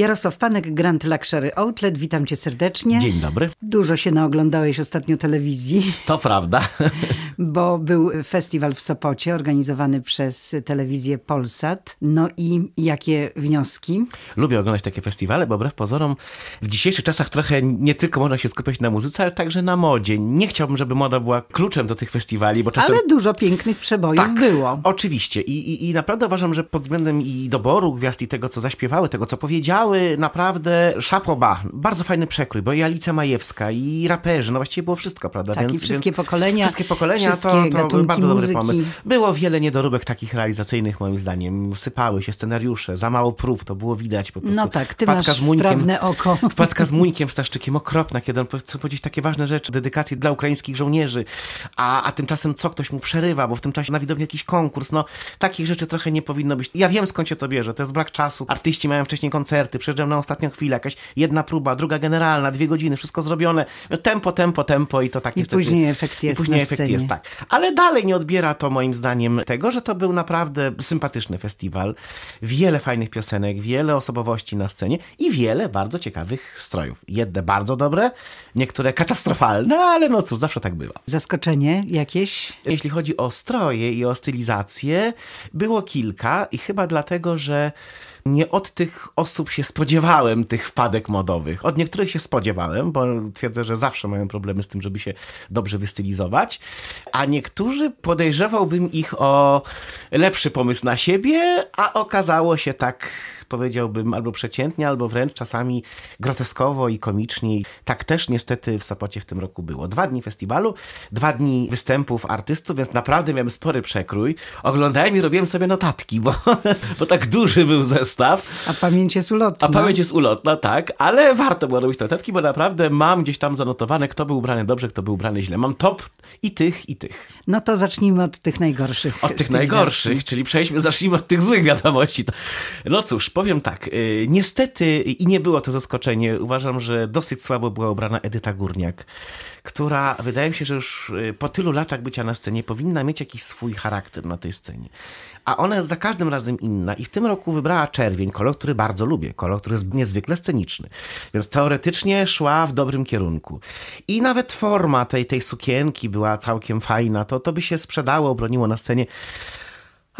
Jarosław Panek, Grand Luxury Outlet, witam cię serdecznie. Dzień dobry. Dużo się naoglądałeś ostatnio telewizji. To prawda. Bo był festiwal w Sopocie organizowany przez telewizję Polsat. No i jakie wnioski? Lubię oglądać takie festiwale, bo wbrew pozorom w dzisiejszych czasach trochę nie tylko można się skupiać na muzyce, ale także na modzie. Nie chciałbym, żeby moda była kluczem do tych festiwali, bo czasem... Ale dużo pięknych przebojów tak, było. Oczywiście. I, i, I naprawdę uważam, że pod względem i doboru gwiazd i tego, co zaśpiewały, tego, co powiedziały, powstały naprawdę szapoba, bardzo fajny przekrój, bo i Alicja Majewska, i raperzy, no właściwie było wszystko, prawda? Tak, więc, i wszystkie więc, pokolenia. Wszystkie pokolenia, wszystkie to, to był bardzo muzyki. dobry pomysł. Było wiele niedoróbek takich realizacyjnych, moim zdaniem. Sypały się scenariusze, za mało prób, to było widać po prostu. No tak, ty Wpadka masz z Muńkiem, oko. Wpadka z Muńkiem Staszczykiem, okropna, kiedy on chce powiedzieć takie ważne rzeczy, dedykacje dla ukraińskich żołnierzy, a, a tymczasem co ktoś mu przerywa, bo w tym czasie na widowni jakiś konkurs, no takich rzeczy trochę nie powinno być. Ja wiem skąd się to bierze, to jest brak czasu, artyści mają wcześniej koncerty, przyjeżdżam na ostatnią chwilę, jakaś jedna próba, druga generalna, dwie godziny, wszystko zrobione, no, tempo, tempo, tempo i to tak I później efekt jest I później efekt scenie. jest, tak. Ale dalej nie odbiera to moim zdaniem tego, że to był naprawdę sympatyczny festiwal. Wiele fajnych piosenek, wiele osobowości na scenie i wiele bardzo ciekawych strojów. Jedne bardzo dobre, niektóre katastrofalne, ale no cóż, zawsze tak bywa. Zaskoczenie jakieś? Jeśli chodzi o stroje i o stylizację, było kilka i chyba dlatego, że nie od tych osób się spodziewałem tych wpadek modowych. Od niektórych się spodziewałem, bo twierdzę, że zawsze mają problemy z tym, żeby się dobrze wystylizować, a niektórzy podejrzewałbym ich o lepszy pomysł na siebie, a okazało się tak powiedziałbym albo przeciętnie, albo wręcz czasami groteskowo i komicznie. Tak też niestety w Sopocie w tym roku było. Dwa dni festiwalu, dwa dni występów artystów, więc naprawdę miałem spory przekrój. Oglądałem i robiłem sobie notatki, bo, bo tak duży był zestaw. A pamięć jest ulotna. A pamięć jest ulotna, tak, ale warto było robić notatki, bo naprawdę mam gdzieś tam zanotowane, kto był ubrany dobrze, kto był ubrany źle. Mam top i tych, i tych. No to zacznijmy od tych najgorszych. Od tych najgorszych, czyli przejdźmy, zacznijmy od tych złych wiadomości. No cóż, po Powiem tak, y, niestety i nie było to zaskoczenie, uważam, że dosyć słabo była obrana Edyta Górniak, która wydaje mi się, że już y, po tylu latach bycia na scenie powinna mieć jakiś swój charakter na tej scenie. A ona jest za każdym razem inna i w tym roku wybrała czerwień, kolor, który bardzo lubię, kolor, który jest niezwykle sceniczny. Więc teoretycznie szła w dobrym kierunku. I nawet forma tej, tej sukienki była całkiem fajna, to, to by się sprzedało, obroniło na scenie.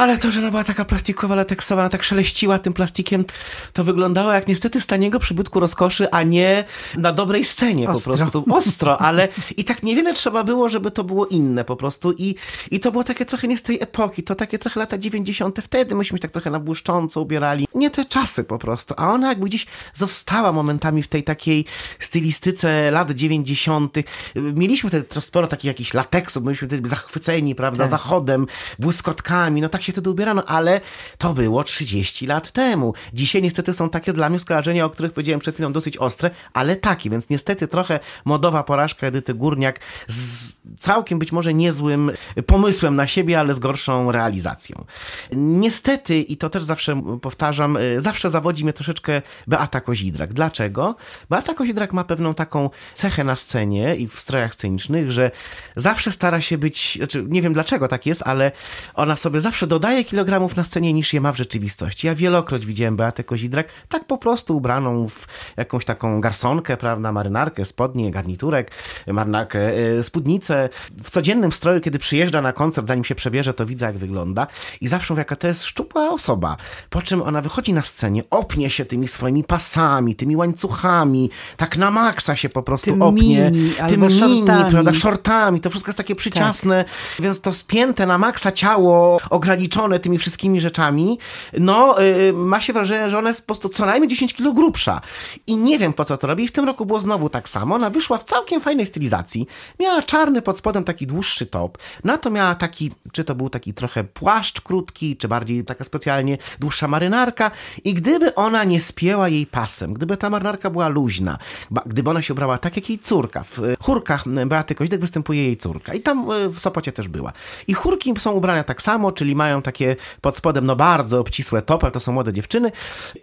Ale to, że ona była taka plastikowa, lateksowa, ona tak szeleściła tym plastikiem, to wyglądało jak niestety z taniego przybytku rozkoszy, a nie na dobrej scenie Ostro. po prostu. Ostro, ale i tak niewiele trzeba było, żeby to było inne po prostu. I, I to było takie trochę nie z tej epoki, to takie trochę lata 90. Wtedy myśmy się tak trochę na błyszcząco ubierali. Nie te czasy po prostu, a ona jakby gdzieś została momentami w tej takiej stylistyce lat 90. Mieliśmy wtedy sporo takich jakichś lateksów, byliśmy wtedy zachwyceni, prawda, tak. zachodem, błyskotkami, no tak się się wtedy ubierano, ale to było 30 lat temu. Dzisiaj niestety są takie dla mnie skojarzenia, o których powiedziałem przed chwilą, dosyć ostre, ale takie, więc niestety trochę modowa porażka Edyty Górniak z całkiem być może niezłym pomysłem na siebie, ale z gorszą realizacją. Niestety, i to też zawsze powtarzam, y, zawsze zawodzi mnie troszeczkę Beata Kozidrak. Dlaczego? Beata Kozidrak ma pewną taką cechę na scenie i w strojach scenicznych, że zawsze stara się być, znaczy nie wiem dlaczego tak jest, ale ona sobie zawsze dodaje kilogramów na scenie niż je ma w rzeczywistości. Ja wielokroć widziałem Beatę Kozidrak tak po prostu ubraną w jakąś taką garsonkę, prawda, marynarkę, spodnie, garniturek, marynarkę, e, spódnicę. W codziennym stroju, kiedy przyjeżdża na koncert, zanim się przebierze, to widzę jak wygląda i zawsze mówię, jaka to jest szczupła osoba. Po czym ona wychodzi na scenie, opnie się tymi swoimi pasami, tymi łańcuchami, tak na maksa się po prostu tym opnie. Mini, tym mini, shortami. prawda, shortami. To wszystko jest takie przyciasne, tak. więc to spięte na maksa ciało, ograniczone zaliczone tymi wszystkimi rzeczami, no y, y, ma się wrażenie, że ona jest po prostu co najmniej 10 kilo grubsza. I nie wiem po co to robi. W tym roku było znowu tak samo. Ona wyszła w całkiem fajnej stylizacji. Miała czarny pod spodem taki dłuższy top. Na no, to miała taki, czy to był taki trochę płaszcz krótki, czy bardziej taka specjalnie dłuższa marynarka. I gdyby ona nie spięła jej pasem, gdyby ta marynarka była luźna, gdyby ona się ubrała tak jak jej córka. W y, chórkach Beaty Koźdek występuje jej córka. I tam w Sopocie też była. I chórki są ubrane tak samo, czyli mają mają takie pod spodem no bardzo obcisłe topel, to są młode dziewczyny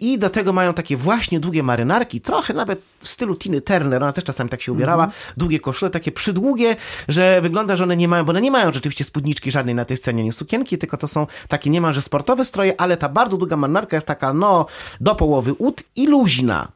i do tego mają takie właśnie długie marynarki, trochę nawet w stylu Tiny Turner, ona też czasami tak się ubierała, mm -hmm. długie koszule, takie przydługie, że wygląda, że one nie mają, bo one nie mają rzeczywiście spódniczki żadnej na tej scenie, nie sukienki, tylko to są takie niemalże sportowe stroje, ale ta bardzo długa marynarka jest taka no do połowy ud i luźna.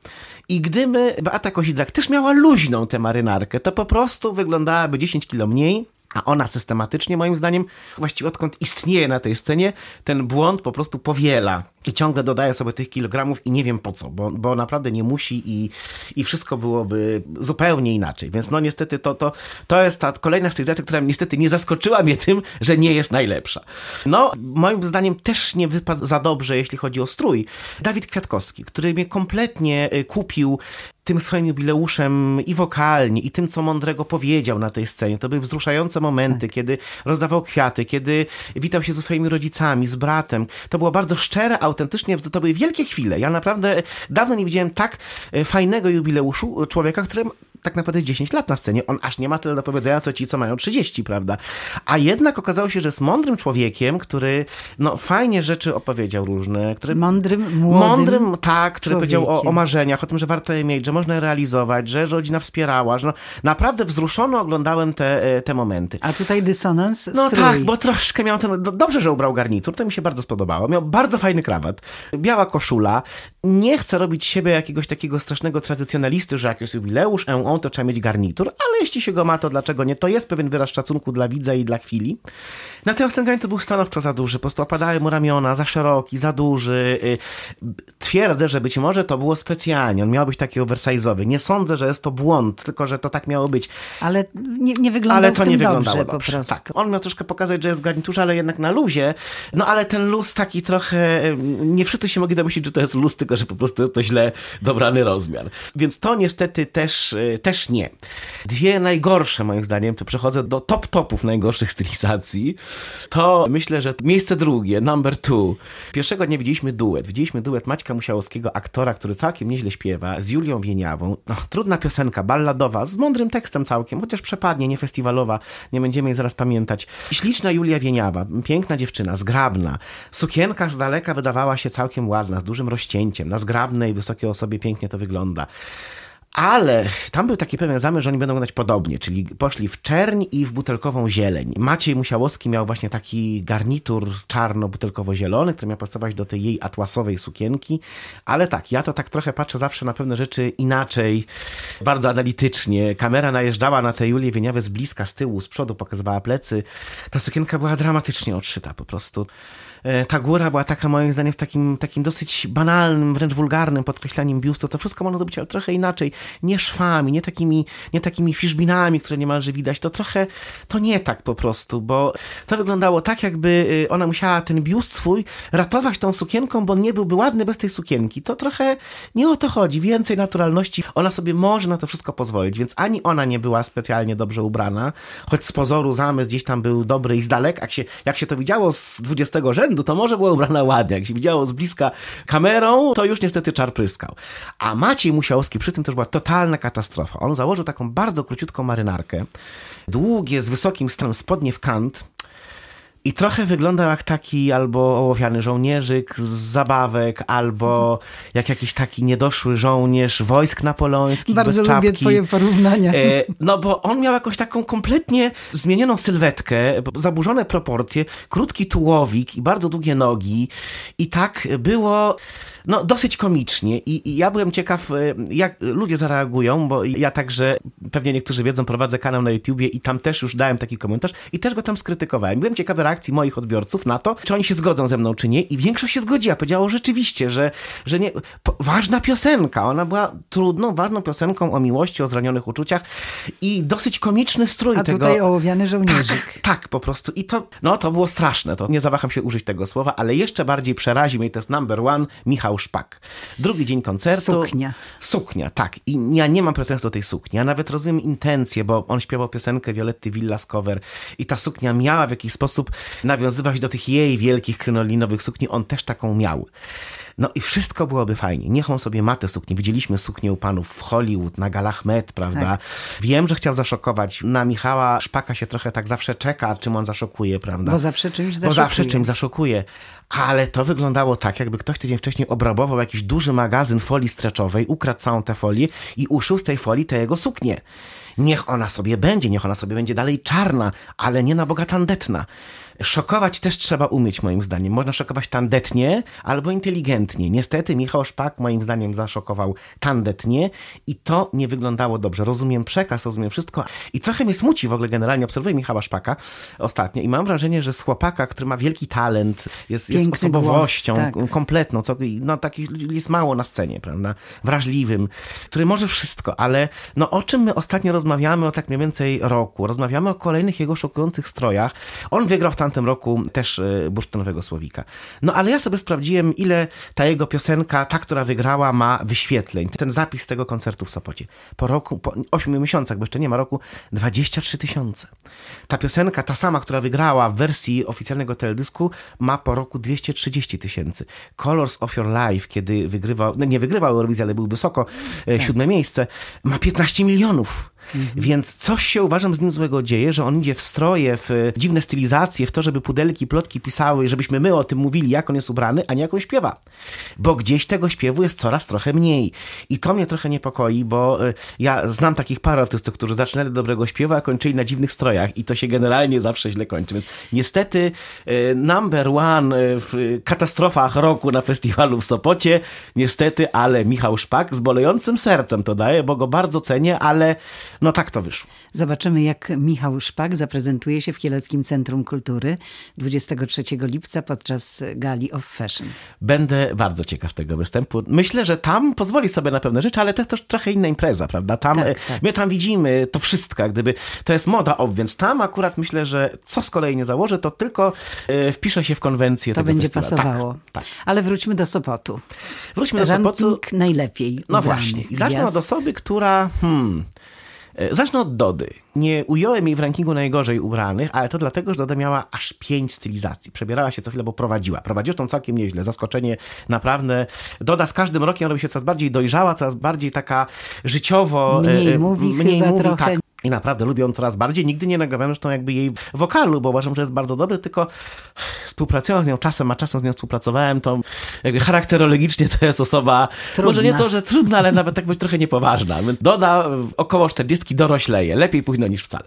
I gdyby Beata Kozidrak też miała luźną tę marynarkę, to po prostu wyglądałaby 10 kilo mniej, a ona systematycznie, moim zdaniem, właściwie odkąd istnieje na tej scenie, ten błąd po prostu powiela i ciągle dodaje sobie tych kilogramów i nie wiem po co, bo, bo naprawdę nie musi i, i wszystko byłoby zupełnie inaczej. Więc no niestety to, to, to jest ta kolejna stylizacja, która niestety nie zaskoczyła mnie tym, że nie jest najlepsza. No, moim zdaniem też nie wypadł za dobrze, jeśli chodzi o strój. Dawid Kwiatkowski, który mnie kompletnie y, kupił tym swoim jubileuszem i wokalnie, i tym, co mądrego powiedział na tej scenie. To były wzruszające momenty, tak. kiedy rozdawał kwiaty, kiedy witał się ze swoimi rodzicami, z bratem. To było bardzo szczere, autentycznie, to były wielkie chwile. Ja naprawdę dawno nie widziałem tak e, fajnego jubileuszu człowieka, który tak naprawdę 10 lat na scenie. On aż nie ma tyle do powiedzenia, co ci, co mają 30, prawda? A jednak okazało się, że jest mądrym człowiekiem, który no fajnie rzeczy opowiedział różne. Który, mądrym, młodym Mądrym, tak, który człowiekiem. powiedział o, o, marzeniach, o tym, że warto je mieć, że można je realizować, że rodzina wspierała, że no, naprawdę wzruszono oglądałem te, e, te momenty. A tutaj dysonans No tak, bo troszkę miał ten... Dobrze, że ubrał garnitur, to mi się bardzo spodobało. Miał bardzo fajny krawat, biała koszula. Nie chce robić siebie jakiegoś takiego strasznego tradycjonalisty, że jak jest jubileusz, e on, to trzeba mieć garnitur, ale jeśli się go ma, to dlaczego nie? To jest pewien wyraz szacunku dla widza i dla chwili. Natomiast ten Grant był stanowczo za duży, po prostu opadały mu ramiona, za szeroki, za duży. Y, twierdzę, że być może to było specjalnie, on miał być taki oversize'owy. Nie sądzę, że jest to błąd, tylko że to tak miało być. Ale nie, nie wyglądało Ale to nie wyglądało dobrze, dobrze. prostu. Tak. On miał troszkę pokazać, że jest w garniturze, ale jednak na luzie. No ale ten luz taki trochę, y, nie wszyscy się mogli domyślić, że to jest luz, tylko że po prostu jest to źle dobrany rozmiar. Więc to niestety też, y, też nie. Dwie najgorsze moim zdaniem, to przechodzę do top topów najgorszych stylizacji. To myślę, że miejsce drugie, number two. Pierwszego dnia widzieliśmy duet. Widzieliśmy duet Maćka Musiałowskiego, aktora, który całkiem nieźle śpiewa, z Julią Wieniawą. No, trudna piosenka, balladowa, z mądrym tekstem całkiem, chociaż przepadnie, nie festiwalowa, nie będziemy jej zaraz pamiętać. Śliczna Julia Wieniawa, piękna dziewczyna, zgrabna. Sukienka z daleka wydawała się całkiem ładna, z dużym rozcięciem. Na zgrabnej, wysokiej osobie pięknie to wygląda. Ale tam był taki pewien zamiar, że oni będą grać podobnie, czyli poszli w czerń i w butelkową zieleń. Maciej Musiałowski miał właśnie taki garnitur czarno-butelkowo-zielony, który miał pasować do tej jej atłasowej sukienki. Ale tak, ja to tak trochę patrzę zawsze na pewne rzeczy inaczej, bardzo analitycznie. Kamera najeżdżała na tę Julię Wieniawę z bliska, z tyłu, z przodu, pokazywała plecy. Ta sukienka była dramatycznie odszyta po prostu. E, ta góra była taka moim zdaniem w takim, takim dosyć banalnym, wręcz wulgarnym podkreślaniem biustu, to wszystko można zrobić, ale trochę inaczej, nie szwami, nie takimi, nie takimi fiszbinami, które niemalże widać, to trochę, to nie tak po prostu, bo to wyglądało tak, jakby y, ona musiała ten biust swój ratować tą sukienką, bo on nie byłby ładny bez tej sukienki. To trochę nie o to chodzi, więcej naturalności, ona sobie może na to wszystko pozwolić, więc ani ona nie była specjalnie dobrze ubrana, choć z pozoru zamysł gdzieś tam był dobry i z dalek, jak się, jak się to widziało z 20 rzędu, rzędu, to może była ubrana ładnie. Jak się widziało z bliska kamerą, to już niestety czar pryskał. A Maciej Musiałowski przy tym też była totalna katastrofa. On założył taką bardzo króciutką marynarkę, długie, z wysokim stanem spodnie w kant, i trochę wyglądał jak taki albo ołowiany żołnierzyk z zabawek, albo jak jakiś taki niedoszły żołnierz wojsk napoleońskich Bardzo bez czapki. Bardzo lubię twoje porównania. E, no bo on miał jakąś taką kompletnie zmienioną sylwetkę, zaburzone proporcje, krótki tułowik i bardzo długie nogi. I tak było no, dosyć komicznie. I, I, ja byłem ciekaw, e, jak ludzie zareagują, bo ja także, pewnie niektórzy wiedzą, prowadzę kanał na YouTubie i tam też już dałem taki komentarz i też go tam skrytykowałem. Byłem ciekawy reakcji moich odbiorców na to, czy oni się zgodzą ze mną, czy nie. I większość się zgodziła. Powiedziało rzeczywiście, że, że nie. Po, ważna piosenka. Ona była trudną, ważną piosenką o miłości, o zranionych uczuciach i dosyć komiczny strój A tego. A tutaj ołowiany żołnierzyk. Tak, tak, po prostu. I to, no to było straszne. To nie zawaham się użyć tego słowa, ale jeszcze bardziej przerazi mnie, to jest number one, Michał Szpak. Drugi dzień koncertu. Suknia. Suknia, tak. I ja nie mam pretensji do tej sukni. Ja nawet rozumiem intencje, bo on śpiewał piosenkę Violetty Villas cover i ta suknia miała w jakiś sposób nawiązywać do tych jej wielkich krynolinowych sukni, on też taką miał. No i wszystko byłoby fajnie. Niech on sobie ma te suknie. Widzieliśmy suknię u panów w Hollywood, na galach Met, prawda? Tak. Wiem, że chciał zaszokować. Na Michała Szpaka się trochę tak zawsze czeka, czym on zaszokuje, prawda? Bo zawsze czymś zaszokuje. Bo zawsze czymś zaszokuje. Ale to wyglądało tak, jakby ktoś tydzień wcześniej obrabował jakiś duży magazyn folii streczowej, ukradł całą tę folię i uszył z tej folii te jego suknie. Niech ona sobie będzie, niech ona sobie będzie dalej czarna, ale nie na boga tandetna. Szokować też trzeba umieć, moim zdaniem. Można szokować tandetnie albo inteligentnie. Niestety Michał Szpak, moim zdaniem, zaszokował tandetnie i to nie wyglądało dobrze. Rozumiem przekaz, rozumiem wszystko i trochę mnie smuci w ogóle generalnie. Obserwuję Michała Szpaka ostatnio i mam wrażenie, że z chłopaka, który ma wielki talent, jest, jest osobowością głos, tak. kompletną, co, no takich jest mało na scenie, prawda? Wrażliwym, który może wszystko, ale no o czym my ostatnio rozmawiamy o tak mniej więcej roku? Rozmawiamy o kolejnych jego szokujących strojach. On wygrał w tamtym roku też e, bursztynowego słowika. No ale ja sobie sprawdziłem, ile ta jego piosenka, ta, która wygrała, ma wyświetleń. Ten zapis tego koncertu w Sopocie. Po roku, po 8 miesiącach, bo jeszcze nie ma roku, 23 tysiące. Ta piosenka, ta sama, która wygrała w wersji oficjalnego teledysku, ma po roku 230 tysięcy. Colors of Your Life, kiedy wygrywał, no nie wygrywał Eurowizję, ale był wysoko, e, tak. siódme miejsce, ma 15 milionów. Mhm. Więc coś się uważam z nim złego dzieje, że on idzie w stroje, w e, dziwne stylizacje, w to, żeby pudelki, plotki pisały, żebyśmy my o tym mówili, jak on jest ubrany, a nie jak on śpiewa. Bo gdzieś tego śpiewu jest coraz trochę mniej. I to mnie trochę niepokoi, bo e, ja znam takich parę artystów, którzy zaczynali od dobrego śpiewa, a kończyli na dziwnych strojach i to się generalnie zawsze źle kończy. Więc niestety e, number one w katastrofach roku na festiwalu w Sopocie, niestety, ale Michał Szpak z bolejącym sercem to daje, bo go bardzo cenię, ale no tak to wyszło. Zobaczymy, jak Michał Szpak zaprezentuje się w Kieleckim Centrum Kultury 23 lipca podczas Gali of Fashion. Będę bardzo ciekaw tego występu. Myślę, że tam pozwoli sobie na pewne rzeczy, ale to jest też trochę inna impreza, prawda? Tam, tak, e, tak. My tam widzimy to wszystko, jak gdyby to jest moda, ob, więc tam akurat myślę, że co z kolei nie założę, to tylko e, wpiszę się w konwencję. To będzie festiwalu. Tak, pasowało. Tak, ale wróćmy do Sopotu. Wróćmy do Ranking Sopotu. najlepiej. No właśnie. zacznę od osoby, która. Hmm, E, zacznę od Dody. Nie ująłem jej w rankingu najgorzej ubranych, ale to dlatego, że Doda miała aż pięć stylizacji. Przebierała się co chwilę, bo prowadziła. Prowadziła tą całkiem nieźle. Zaskoczenie naprawdę. Doda z każdym rokiem robi się coraz bardziej dojrzała, coraz bardziej taka życiowo... Mniej e, mówi mniej chyba mówi, trochę. Tak i naprawdę lubię ją coraz bardziej. Nigdy nie negowałem zresztą jakby jej wokalu, bo uważam, że jest bardzo dobry, tylko współpracowałem z nią czasem, a czasem z nią współpracowałem, to jakby charakterologicznie to jest osoba, trudna. może nie to, że trudna, ale nawet tak być trochę niepoważna. Doda około 40 dorośleje, lepiej późno niż wcale.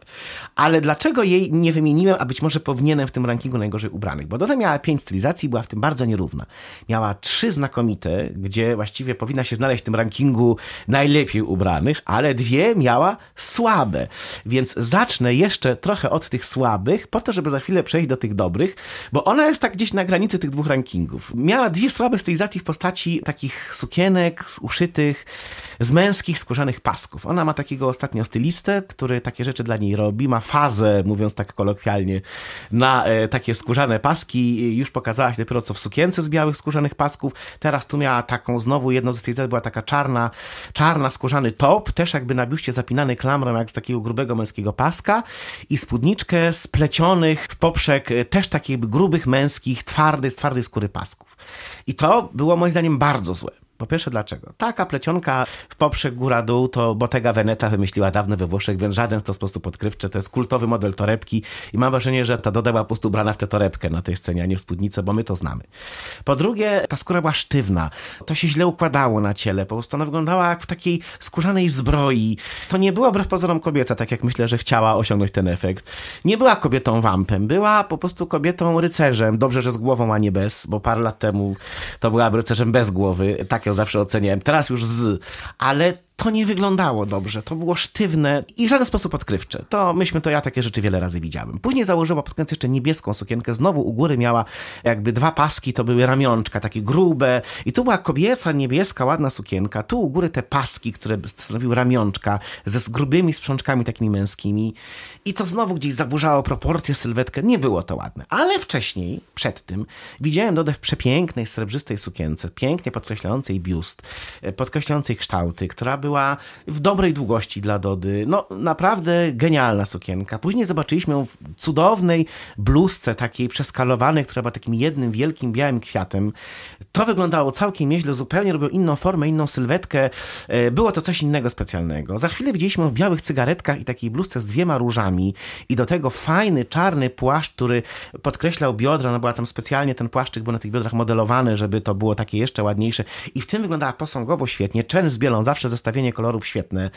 Ale dlaczego jej nie wymieniłem, a być może powinienem w tym rankingu najgorzej ubranych? Bo Doda miała 5 stylizacji, była w tym bardzo nierówna. Miała trzy znakomite, gdzie właściwie powinna się znaleźć w tym rankingu najlepiej ubranych, ale dwie miała słabe. Więc zacznę jeszcze trochę od tych słabych, po to, żeby za chwilę przejść do tych dobrych, bo ona jest tak gdzieś na granicy tych dwóch rankingów. Miała dwie słabe stylizacje w postaci takich sukienek uszytych z męskich skórzanych pasków. Ona ma takiego ostatnio stylistę, który takie rzeczy dla niej robi, ma fazę, mówiąc tak kolokwialnie, na e, takie skórzane paski. Już pokazałaś dopiero co w sukience z białych skórzanych pasków. Teraz tu miała taką znowu jedną z stylizacji, była taka czarna, czarna skórzany top, też jakby na biuście zapinany klamrą, jak z takiego takiego grubego męskiego paska i spódniczkę z plecionych w poprzek e, też takich grubych męskich, twardych, z twardej skóry pasków. I to było moim zdaniem bardzo złe. Po pierwsze, dlaczego? Taka plecionka w poprzek góra-dół to Bottega Veneta wymyśliła dawno we Włoszech, więc żaden w ten sposób odkrywczy. To jest kultowy model torebki i mam wrażenie, że ta dodała po prostu ubrana w tę torebkę na tej scenie, a nie w spódnicę, bo my to znamy. Po drugie, ta skóra była sztywna. To się źle układało na ciele. Po prostu ona wyglądała jak w takiej skórzanej zbroi. To nie była wbrew pozorom kobieca, tak jak myślę, że chciała osiągnąć ten efekt. Nie była kobietą wampem, była po prostu kobietą rycerzem. Dobrze, że z głową, a nie bez, bo parę lat temu to była rycerzem bez głowy. Tak tak ją zawsze oceniałem, teraz już z, ale to nie wyglądało dobrze, to było sztywne i w żaden sposób odkrywcze. To myśmy to ja takie rzeczy wiele razy widziałem. Później założyła pod koniec jeszcze niebieską sukienkę, znowu u góry miała jakby dwa paski, to były ramionczka, takie grube i tu była kobieca, niebieska, ładna sukienka, tu u góry te paski, które stanowiły ramionczka ze grubymi sprzączkami takimi męskimi i to znowu gdzieś zaburzało proporcje, sylwetkę, nie było to ładne. Ale wcześniej, przed tym, widziałem Dodę w przepięknej, srebrzystej sukience, pięknie podkreślającej biust, e, podkreślającej kształty, która by była w dobrej długości dla Dody. No naprawdę genialna sukienka. Później zobaczyliśmy ją w cudownej bluzce takiej przeskalowanej, która była takim jednym wielkim białym kwiatem. To wyglądało całkiem nieźle, zupełnie robił inną formę, inną sylwetkę. E, było to coś innego specjalnego. Za chwilę widzieliśmy ją w białych cygaretkach i takiej bluzce z dwiema różami i do tego fajny, czarny płaszcz, który podkreślał biodra. No była tam specjalnie, ten płaszczyk był na tych biodrach modelowany, żeby to było takie jeszcze ładniejsze. I w tym wyglądała posągowo świetnie. Chen z Bielą zawsze zestawiała zestawienie kolorów świetne.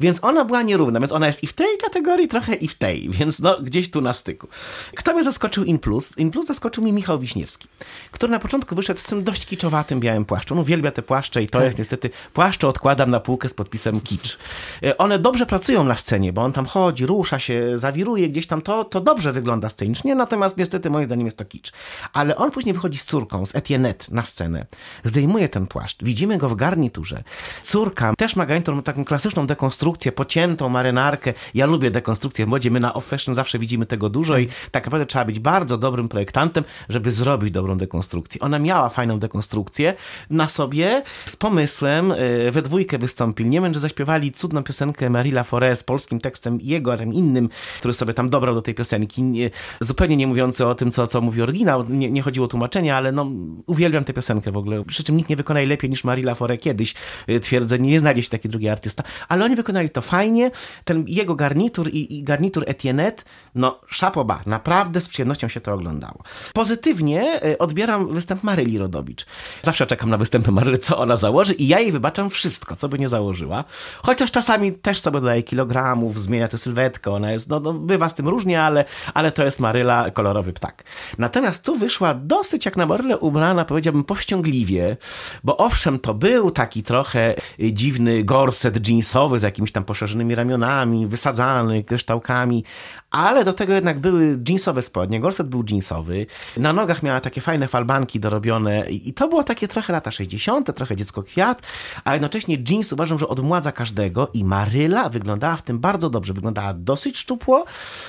Więc ona była nierówna, więc ona jest i w tej kategorii trochę i w tej, więc no gdzieś tu na styku. Kto mnie zaskoczył in plus? In plus zaskoczył mi Michał Wiśniewski, który na początku wyszedł z tym dość kiczowatym białym płaszczem. On uwielbia te płaszcze i to tak. jest niestety, płaszcze odkładam na półkę z podpisem kicz. E, one dobrze pracują na scenie, bo on tam chodzi, rusza się, zawiruje gdzieś tam, to, to dobrze wygląda scenicznie, natomiast niestety moim zdaniem jest to kicz. Ale on później wychodzi z córką, z Etiennet na scenę, zdejmuje ten płaszcz, widzimy go w garniturze. Córka też ma ma taką klasyczną dekonstrukcję, pociętą marynarkę. Ja lubię dekonstrukcję w modzie, my na off-fashion zawsze widzimy tego dużo i tak naprawdę trzeba być bardzo dobrym projektantem, żeby zrobić dobrą dekonstrukcję. Ona miała fajną dekonstrukcję na sobie, z pomysłem, y, we dwójkę wystąpił wiem, że zaśpiewali cudną piosenkę Marilla Forest z polskim tekstem i jego, ale innym, który sobie tam dobrał do tej piosenki, nie, zupełnie nie mówiący o tym, co, co mówi oryginał, nie, nie chodziło o tłumaczenie, ale no uwielbiam tę piosenkę w ogóle, przy czym nikt nie jej lepiej niż Marilla Forest kiedyś, y, twierdzę, nie znajdzie taki drugi artysta, ale oni wykonali to fajnie, ten jego garnitur i, i garnitur Etienet, no szapoba, naprawdę z przyjemnością się to oglądało. Pozytywnie e, odbieram występ Maryli Rodowicz. Zawsze czekam na występy Maryli, co ona założy i ja jej wybaczam wszystko, co by nie założyła, chociaż czasami też sobie dodaje kilogramów, zmienia tę sylwetkę, ona jest, no, no bywa z tym różnie, ale, ale to jest Maryla, kolorowy ptak. Natomiast tu wyszła dosyć jak na Marylę ubrana, powiedziałbym powściągliwie, bo owszem, to był taki trochę e, dziwny gorset jeansowy z jakimiś tam poszerzonymi ramionami, wysadzany kryształkami, ale do tego jednak były jeansowe spodnie, gorset był jeansowy, na nogach miała takie fajne falbanki dorobione i to było takie trochę lata 60., trochę dziecko kwiat, a jednocześnie jeans uważam, że odmładza każdego i Maryla wyglądała w tym bardzo dobrze, wyglądała dosyć szczupło,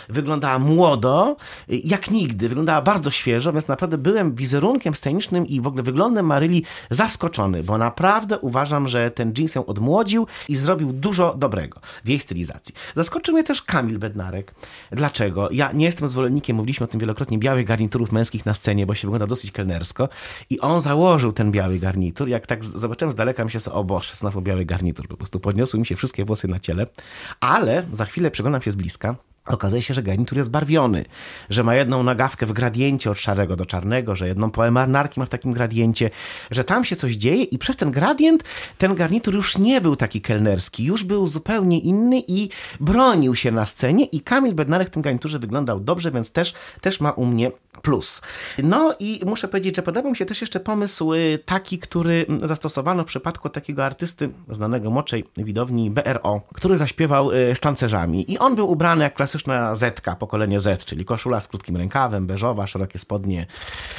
wyglądała młodo, jak nigdy, wyglądała bardzo świeżo, więc naprawdę byłem wizerunkiem scenicznym i w ogóle wyglądem Maryli zaskoczony, bo naprawdę uważam, że ten jeans ją odmłodził i zrobił dużo dobrego w jej stylizacji. Zaskoczył mnie też Kamil Bednarek, Dlaczego? Ja nie jestem zwolennikiem, mówiliśmy o tym wielokrotnie, białych garniturów męskich na scenie, bo się wygląda dosyć kelnersko. I on założył ten biały garnitur. Jak tak zobaczyłem z daleka, mi się o Boże, znowu biały garnitur. Po prostu podniosły mi się wszystkie włosy na ciele. Ale za chwilę przeglądam się z bliska Okazuje się, że garnitur jest barwiony, że ma jedną nagawkę w gradiencie od szarego do czarnego, że jedną poemarnarki ma w takim gradiencie, że tam się coś dzieje i przez ten gradient ten garnitur już nie był taki kelnerski, już był zupełnie inny i bronił się na scenie i Kamil Bednarek w tym garniturze wyglądał dobrze, więc też, też ma u mnie plus. No i muszę powiedzieć, że podobał mi się też jeszcze pomysł y, taki, który mm, zastosowano w przypadku takiego artysty znanego moczej widowni BRO, który zaśpiewał y, z tancerzami i on był ubrany jak klasyczny klasyczna Zetka, pokolenie Z, czyli koszula z krótkim rękawem, beżowa, szerokie spodnie.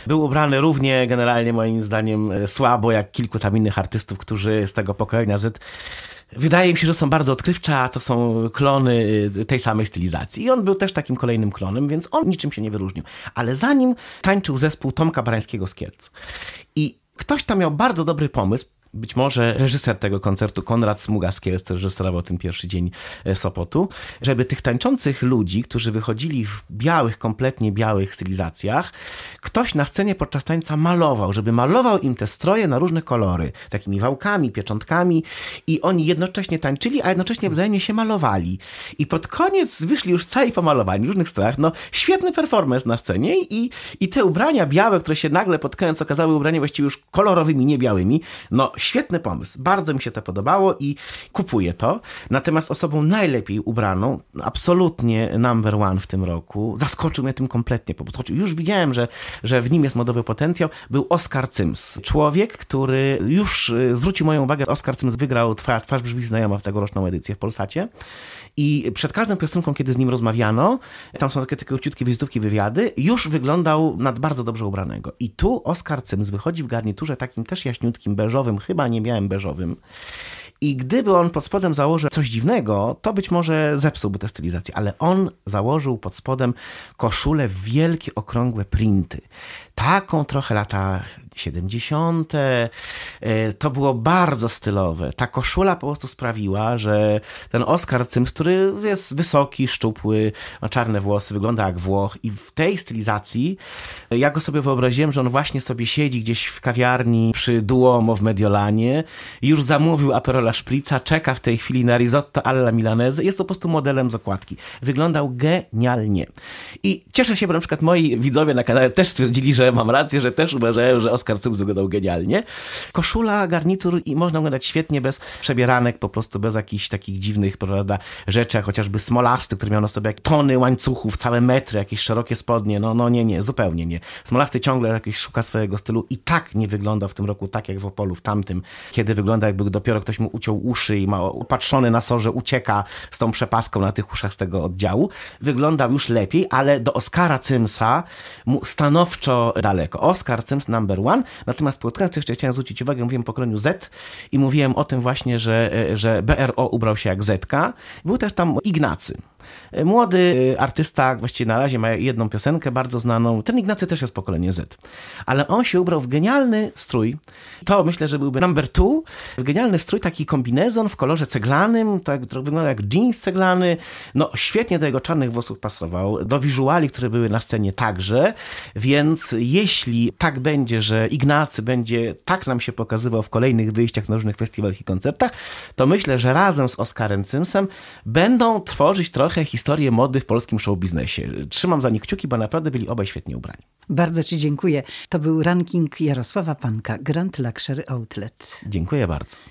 Był ubrany równie generalnie moim zdaniem e, słabo jak kilku tam innych artystów, którzy z tego pokolenia Z Wydaje mi się, że są bardzo odkrywcze, a to są klony e, tej samej stylizacji. I on był też takim kolejnym klonem, więc on niczym się nie wyróżnił. Ale zanim tańczył zespół Tomka Barańskiego z Kielc. I ktoś tam miał bardzo dobry pomysł, być może reżyser tego koncertu, Konrad Smugaskiel, to reżyserował ten pierwszy dzień e, Sopotu, żeby tych tańczących ludzi, którzy wychodzili w białych, kompletnie białych stylizacjach, ktoś na scenie podczas tańca malował, żeby malował im te stroje na różne kolory, takimi wałkami, pieczątkami i oni jednocześnie tańczyli, a jednocześnie wzajemnie się malowali. I pod koniec wyszli już cali pomalowani w różnych strojach. No, świetny performance na scenie i, i te ubrania białe, które się nagle pod koniec okazały ubrania właściwie już kolorowymi, nie białymi, no Świetny pomysł, bardzo mi się to podobało i kupuję to. Natomiast osobą najlepiej ubraną, absolutnie number one w tym roku, zaskoczył mnie tym kompletnie, podskoczył. Już widziałem, że, że w nim jest modowy potencjał, był Oscar Cyms. Człowiek, który już y, zwrócił moją uwagę, Oscar Cyms wygrał Twoja twarz brzmi znajoma w tegoroczną edycję w Polsacie i przed każdą piosenką, kiedy z nim rozmawiano, tam są takie, takie króciutkie wizytówki, wywiady, już wyglądał nad bardzo dobrze ubranego. I tu Oskar Cyms wychodzi w garniturze takim też jaśniutkim, beżowym, chyba nie miałem beżowym. I gdyby on pod spodem założył coś dziwnego, to być może zepsułby tę stylizację, ale on założył pod spodem koszulę w wielkie, okrągłe printy. Taką trochę lata 70. E, to było bardzo stylowe. Ta koszula po prostu sprawiła, że ten Oscar Cyms, który jest wysoki, szczupły, ma czarne włosy, wygląda jak Włoch i w tej stylizacji e, ja go sobie wyobraziłem, że on właśnie sobie siedzi gdzieś w kawiarni przy Duomo w Mediolanie, już zamówił Aperola Szplica, czeka w tej chwili na risotto alla milanese, jest to po prostu modelem z okładki. Wyglądał genialnie. I cieszę się, bo na przykład moi widzowie na kanale też stwierdzili, że mam rację, że też uważają, że Oscar Oscar, Cymz wyglądał genialnie. Koszula, garnitur i można oglądać świetnie bez przebieranek, po prostu bez jakichś takich dziwnych prawda, rzeczy, chociażby smolasty, który miał sobie sobie tony łańcuchów, całe metry, jakieś szerokie spodnie. No, no nie, nie, zupełnie nie. Smolasty ciągle jakiś szuka swojego stylu i tak nie wygląda w tym roku tak jak w Opolu, w tamtym, kiedy wygląda jakby dopiero ktoś mu uciął uszy i ma opatrzony na sorze ucieka z tą przepaską na tych uszach z tego oddziału. Wyglądał już lepiej, ale do Oscara Cymsa mu stanowczo daleko. Oscar Cyms number one Roman. Natomiast po co jeszcze chciałem zwrócić uwagę, mówiłem o pokoleniu Z i mówiłem o tym właśnie, że, e, że BRO ubrał się jak Zetka. Był też tam Ignacy. E, młody e, artysta, właściwie na razie ma jedną piosenkę bardzo znaną. Ten Ignacy też jest pokolenie Z. Ale on się ubrał w genialny strój. To myślę, że byłby number two. W genialny strój, taki kombinezon w kolorze ceglanym, tak to wygląda jak jeans ceglany. No świetnie do jego czarnych włosów pasował. Do wizuali, które były na scenie także. Więc jeśli tak będzie, że Ignacy będzie tak nam się pokazywał w kolejnych wyjściach na różnych festiwalach i koncertach, to myślę, że razem z Oskarem Cymsem będą tworzyć trochę historię mody w polskim show biznesie. Trzymam za nich kciuki, bo naprawdę byli obaj świetnie ubrani. Bardzo Ci dziękuję. To był ranking Jarosława Panka, Grand Luxury Outlet. Dziękuję bardzo.